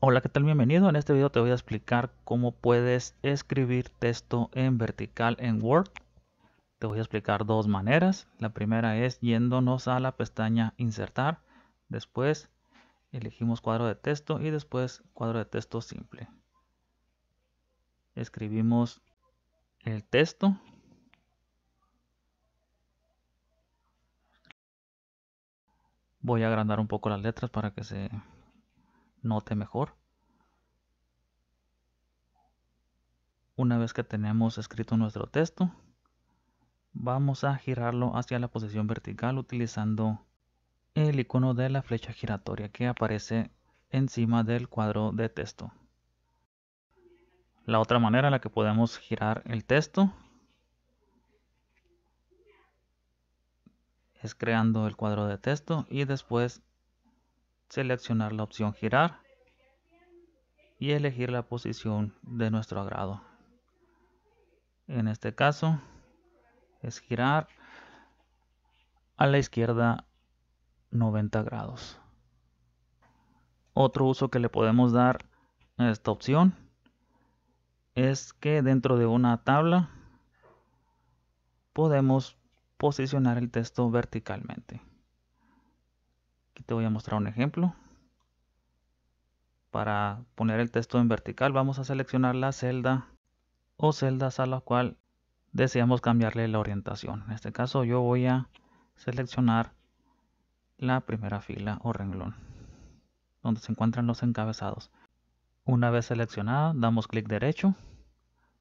Hola, ¿qué tal? Bienvenido. En este video te voy a explicar cómo puedes escribir texto en vertical en Word. Te voy a explicar dos maneras. La primera es yéndonos a la pestaña Insertar. Después elegimos cuadro de texto y después cuadro de texto simple. Escribimos el texto. Voy a agrandar un poco las letras para que se note mejor. Una vez que tenemos escrito nuestro texto, vamos a girarlo hacia la posición vertical utilizando el icono de la flecha giratoria que aparece encima del cuadro de texto. La otra manera en la que podemos girar el texto es creando el cuadro de texto y después seleccionar la opción girar y elegir la posición de nuestro agrado. En este caso es girar a la izquierda 90 grados. Otro uso que le podemos dar a esta opción es que dentro de una tabla podemos posicionar el texto verticalmente te voy a mostrar un ejemplo. Para poner el texto en vertical vamos a seleccionar la celda o celdas a la cual deseamos cambiarle la orientación. En este caso yo voy a seleccionar la primera fila o renglón donde se encuentran los encabezados. Una vez seleccionada damos clic derecho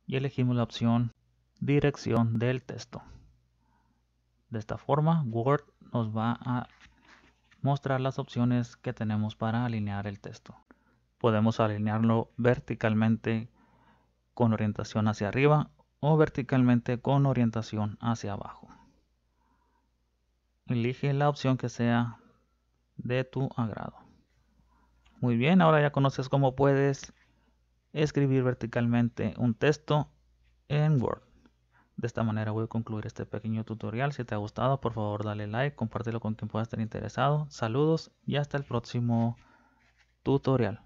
y elegimos la opción dirección del texto. De esta forma Word nos va a mostrar las opciones que tenemos para alinear el texto. Podemos alinearlo verticalmente con orientación hacia arriba o verticalmente con orientación hacia abajo. Elige la opción que sea de tu agrado. Muy bien, ahora ya conoces cómo puedes escribir verticalmente un texto en Word. De esta manera voy a concluir este pequeño tutorial. Si te ha gustado, por favor dale like, compártelo con quien pueda estar interesado. Saludos y hasta el próximo tutorial.